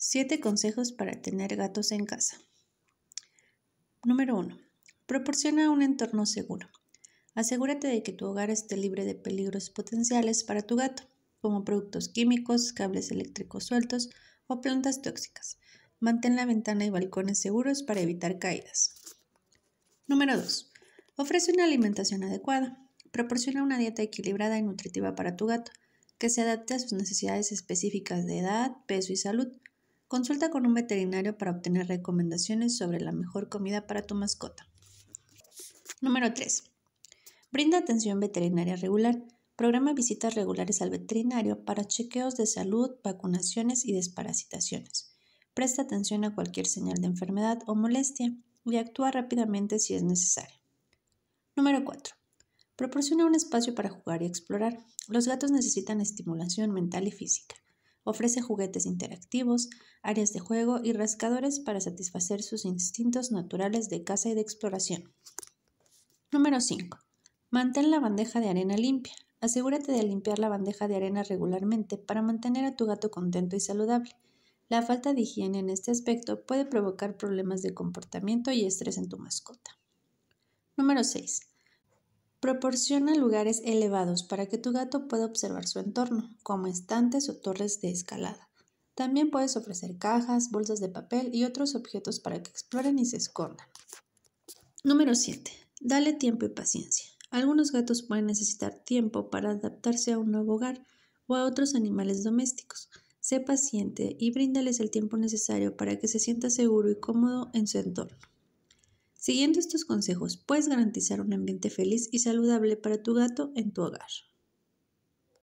7 consejos para tener gatos en casa. Número 1. Proporciona un entorno seguro. Asegúrate de que tu hogar esté libre de peligros potenciales para tu gato, como productos químicos, cables eléctricos sueltos o plantas tóxicas. Mantén la ventana y balcones seguros para evitar caídas. Número 2. Ofrece una alimentación adecuada. Proporciona una dieta equilibrada y nutritiva para tu gato, que se adapte a sus necesidades específicas de edad, peso y salud. Consulta con un veterinario para obtener recomendaciones sobre la mejor comida para tu mascota. Número 3. Brinda atención veterinaria regular. Programa visitas regulares al veterinario para chequeos de salud, vacunaciones y desparasitaciones. Presta atención a cualquier señal de enfermedad o molestia y actúa rápidamente si es necesario. Número 4. Proporciona un espacio para jugar y explorar. Los gatos necesitan estimulación mental y física ofrece juguetes interactivos, áreas de juego y rascadores para satisfacer sus instintos naturales de caza y de exploración. Número 5. Mantén la bandeja de arena limpia. Asegúrate de limpiar la bandeja de arena regularmente para mantener a tu gato contento y saludable. La falta de higiene en este aspecto puede provocar problemas de comportamiento y estrés en tu mascota. Número 6. Proporciona lugares elevados para que tu gato pueda observar su entorno, como estantes o torres de escalada. También puedes ofrecer cajas, bolsas de papel y otros objetos para que exploren y se escondan. Número 7. Dale tiempo y paciencia. Algunos gatos pueden necesitar tiempo para adaptarse a un nuevo hogar o a otros animales domésticos. Sé paciente y bríndales el tiempo necesario para que se sienta seguro y cómodo en su entorno. Siguiendo estos consejos, puedes garantizar un ambiente feliz y saludable para tu gato en tu hogar.